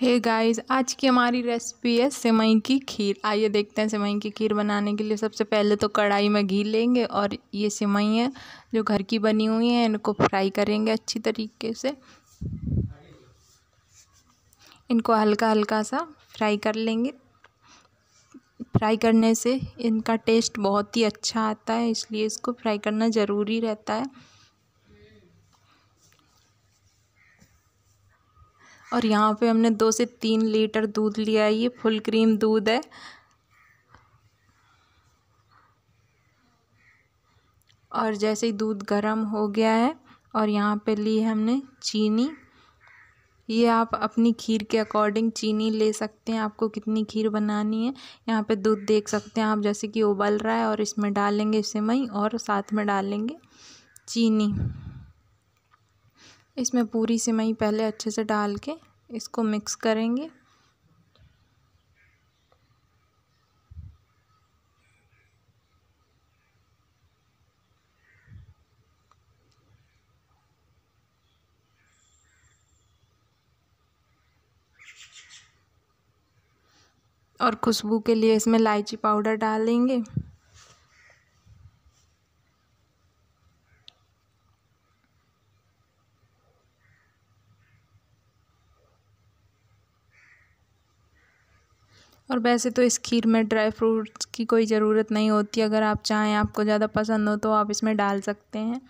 हे hey guys आज की हमारी रेसिपी है सेवई की खीर आइए देखते हैं सेवई की खीर बनाने के लिए सबसे पहले तो कढ़ाई में घी लेंगे और ये सेवई है जो घर की बनी हुई है इनको फ्राई करेंगे अच्छी तरीके से इनको हल्का हल्का सा फ्राई कर लेंगे फ्राई करने से इनका टेस्ट बहुत ही अच्छा आता है इसलिए इसको फ्राई करना ज़रूरी रहता है और यहाँ पे हमने दो से तीन लीटर दूध लिया है ये फुल क्रीम दूध है और जैसे ही दूध गर्म हो गया है और यहाँ पे ली है हमने चीनी ये आप अपनी खीर के अकॉर्डिंग चीनी ले सकते हैं आपको कितनी खीर बनानी है यहाँ पे दूध देख सकते हैं आप जैसे कि उबल रहा है और इसमें डालेंगे सेवई और साथ में डालेंगे चीनी इसमें पूरी सिमई पहले अच्छे से डाल के इसको मिक्स करेंगे और खुशबू के लिए इसमें इलायची पाउडर डालेंगे और वैसे तो इस खीर में ड्राई फ्रूट्स की कोई ज़रूरत नहीं होती अगर आप चाहें आपको ज़्यादा पसंद हो तो आप इसमें डाल सकते हैं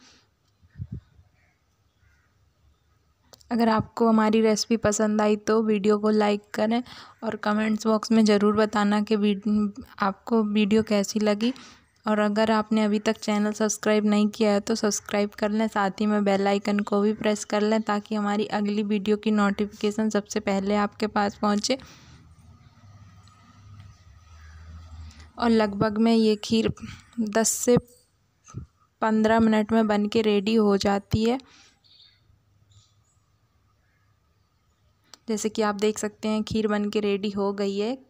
अगर आपको हमारी रेसिपी पसंद आई तो वीडियो को लाइक करें और कमेंट्स बॉक्स में ज़रूर बताना कि आपको वीडियो कैसी लगी और अगर आपने अभी तक चैनल सब्सक्राइब नहीं किया है तो सब्सक्राइब कर लें साथ ही में बेल आइकन को भी प्रेस कर लें ताकि हमारी अगली वीडियो की नोटिफिकेशन सबसे पहले आपके पास पहुंचे और लगभग में ये खीर दस से पंद्रह मिनट में बन के रेडी हो जाती है जैसे कि आप देख सकते हैं खीर बन के रेडी हो गई है